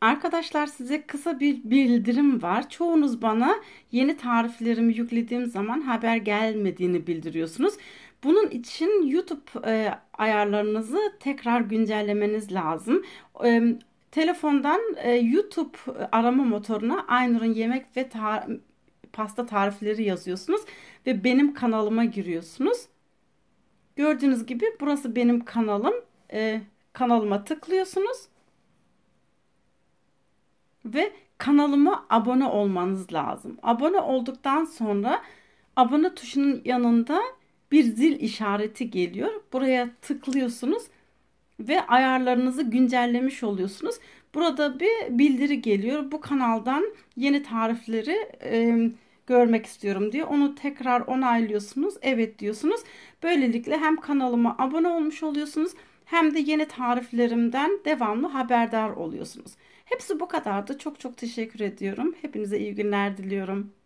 Arkadaşlar size kısa bir bildirim var. Çoğunuz bana yeni tariflerimi yüklediğim zaman haber gelmediğini bildiriyorsunuz. Bunun için YouTube e, ayarlarınızı tekrar güncellemeniz lazım. E, telefondan e, YouTube arama motoruna Aynur'un yemek ve tar pasta tarifleri yazıyorsunuz ve benim kanalıma giriyorsunuz. Gördüğünüz gibi burası benim kanalım. E, kanalıma tıklıyorsunuz ve kanalıma abone olmanız lazım. Abone olduktan sonra abone tuşunun yanında bir zil işareti geliyor. Buraya tıklıyorsunuz ve ayarlarınızı güncellemiş oluyorsunuz. Burada bir bildiri geliyor. Bu kanaldan yeni tarifleri e, görmek istiyorum diye. Onu tekrar onaylıyorsunuz. Evet diyorsunuz. Böylelikle hem kanalıma abone olmuş oluyorsunuz hem de yeni tariflerimden devamlı haberdar oluyorsunuz. Hepsi bu kadardı. Çok çok teşekkür ediyorum. Hepinize iyi günler diliyorum.